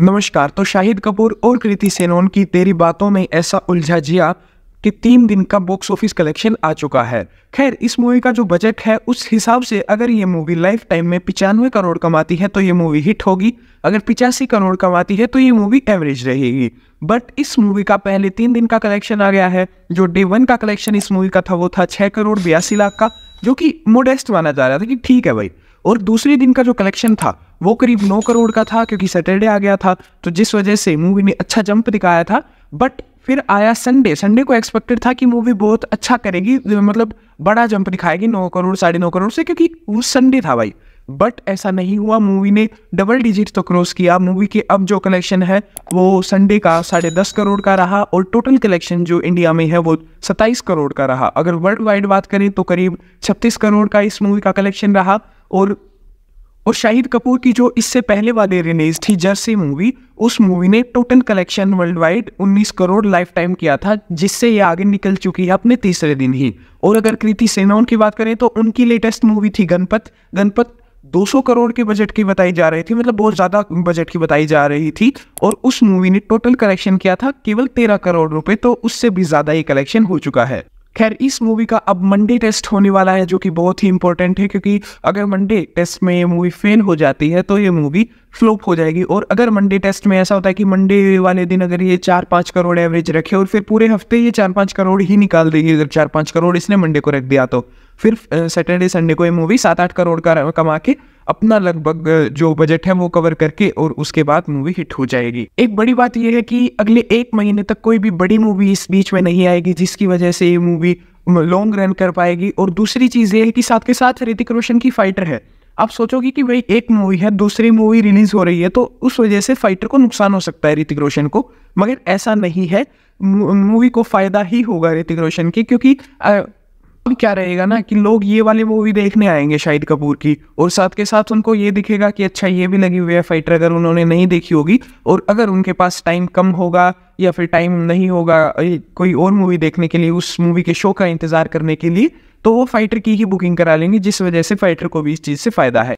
नमस्कार तो शाहिद कपूर और कृति सेनोन की तेरी बातों में ऐसा उलझा जिया कि तीन दिन का बॉक्स ऑफिस कलेक्शन आ चुका है खैर इस मूवी का जो बजट है उस हिसाब से अगर ये मूवी लाइफ टाइम में पिचानवे करोड़ कमाती है तो ये मूवी हिट होगी अगर पिचासी करोड़ कमाती है तो ये मूवी एवरेज रहेगी बट इस मूवी का पहले तीन दिन का कलेक्शन आ गया है जो डे वन का कलेक्शन इस मूवी का था वो था छः करोड़ बयासी लाख का जो कि मोडेस्ट माना जा रहा था कि ठीक है भाई और दूसरे दिन का जो कलेक्शन था वो करीब नौ करोड़ का था क्योंकि सैटरडे आ गया था तो जिस वजह से मूवी ने अच्छा जंप दिखाया था बट फिर आया संडे संडे को एक्सपेक्टेड था कि मूवी बहुत अच्छा करेगी मतलब बड़ा जंप दिखाएगी नौ करोड़ साढ़े नौ करोड़ से क्योंकि वो संडे था भाई बट ऐसा नहीं हुआ मूवी ने डबल डिजिट तो क्रॉस किया मूवी के अब जो कलेक्शन है वो संडे का साढ़े दस करोड़ का रहा और टोटल कलेक्शन जो इंडिया में है वो सत्ताईस करोड़ का रहा अगर वर्ल्ड वाइड बात करें तो करीब छत्तीस करोड़ का इस मूवी का कलेक्शन रहा और और शाहिद कपूर की जो इससे पहले वाली रिलीज थी जर्सी मूवी उस मूवी ने टोटल कलेक्शन वर्ल्ड वाइड उन्नीस करोड़ लाइफ टाइम किया था जिससे ये आगे निकल चुकी है अपने तीसरे दिन ही और अगर कृति सेनोन की बात करें तो उनकी लेटेस्ट मूवी थी गणपत गणपत 200 करोड़ के बजट की बताई जा रही थी मतलब बहुत ज़्यादा बजट की बताई जा रही थी और उस मूवी ने टोटल कलेक्शन किया था केवल तेरह करोड़ रुपए तो उससे भी ज़्यादा ये कलेक्शन हो चुका है खैर इस मूवी का अब मंडे टेस्ट होने वाला है जो कि बहुत ही इंपॉर्टेंट है क्योंकि अगर मंडे टेस्ट में ये मूवी फेल हो जाती है तो ये मूवी फ्लोप हो जाएगी और अगर मंडे टेस्ट में ऐसा होता है कि मंडे वाले दिन अगर ये चार पाँच करोड़ एवरेज रखे और फिर पूरे हफ्ते ये चार पाँच करोड़ ही निकाल देगी अगर चार पाँच करोड़ इसने मंडे को रख दिया तो फिर सैटरडे संडे को ये मूवी सात आठ करोड़ का कमा के अपना लगभग जो बजट है वो कवर करके और उसके बाद मूवी हिट हो जाएगी एक बड़ी बात यह है कि अगले एक महीने तक कोई भी बड़ी मूवी इस बीच में नहीं आएगी जिसकी वजह से ये मूवी लॉन्ग रन कर पाएगी और दूसरी चीज़ ये है कि साथ के साथ ऋतिक रोशन की फाइटर है आप सोचोगे कि भाई एक मूवी है दूसरी मूवी रिलीज हो रही है तो उस वजह से फाइटर को नुकसान हो सकता है ऋतिक रोशन को मगर ऐसा नहीं है मूवी को फायदा ही होगा ऋतिक रोशन की क्योंकि अब क्या रहेगा ना कि लोग ये वाली मूवी देखने आएंगे शाहिद कपूर की और साथ के साथ उनको ये दिखेगा कि अच्छा ये भी लगी हुई है फाइटर अगर उन्होंने नहीं देखी होगी और अगर उनके पास टाइम कम होगा या फिर टाइम नहीं होगा कोई और मूवी देखने के लिए उस मूवी के शो का इंतज़ार करने के लिए तो वो फाइटर की ही बुकिंग करा लेंगे जिस वजह से फाइटर को भी इस चीज़ से फ़ायदा है